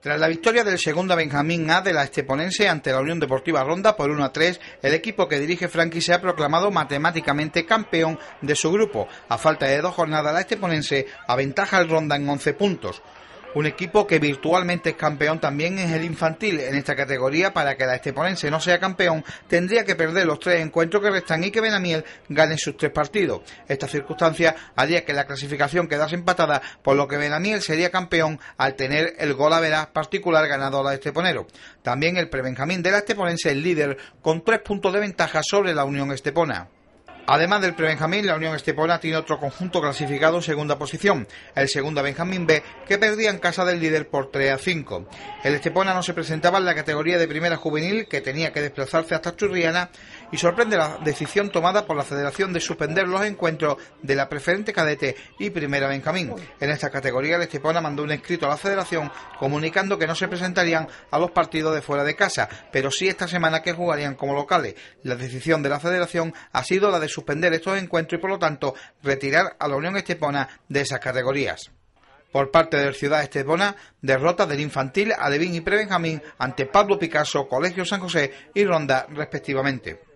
Tras la victoria del segundo Benjamín A de la Esteponense ante la Unión Deportiva Ronda por 1 a 3, el equipo que dirige Frankie se ha proclamado matemáticamente campeón de su grupo. A falta de dos jornadas, la Esteponense aventaja al Ronda en 11 puntos. Un equipo que virtualmente es campeón también es el infantil. En esta categoría, para que la esteponense no sea campeón, tendría que perder los tres encuentros que restan y que Benamiel gane sus tres partidos. Esta circunstancia haría que la clasificación quedase empatada, por lo que Benamiel sería campeón al tener el gol a veras particular ganado a la esteponero. También el prebenjamín de la esteponense es líder con tres puntos de ventaja sobre la Unión Estepona. Además del prebenjamín, la Unión Estepona tiene otro conjunto clasificado en segunda posición, el segundo Benjamín B, que perdía en casa del líder por 3 a 5. El Estepona no se presentaba en la categoría de primera juvenil, que tenía que desplazarse hasta Churriana, y sorprende la decisión tomada por la Federación de suspender los encuentros de la preferente cadete y primera Benjamín. En esta categoría, el Estepona mandó un escrito a la Federación comunicando que no se presentarían a los partidos de fuera de casa, pero sí esta semana que jugarían como locales. La decisión de la Federación ha sido la de suspender estos encuentros y por lo tanto retirar a la Unión Estepona de esas categorías. Por parte del Ciudad Estepona, derrota del Infantil, Alevín y Prebenjamín ante Pablo Picasso, Colegio San José y Ronda respectivamente.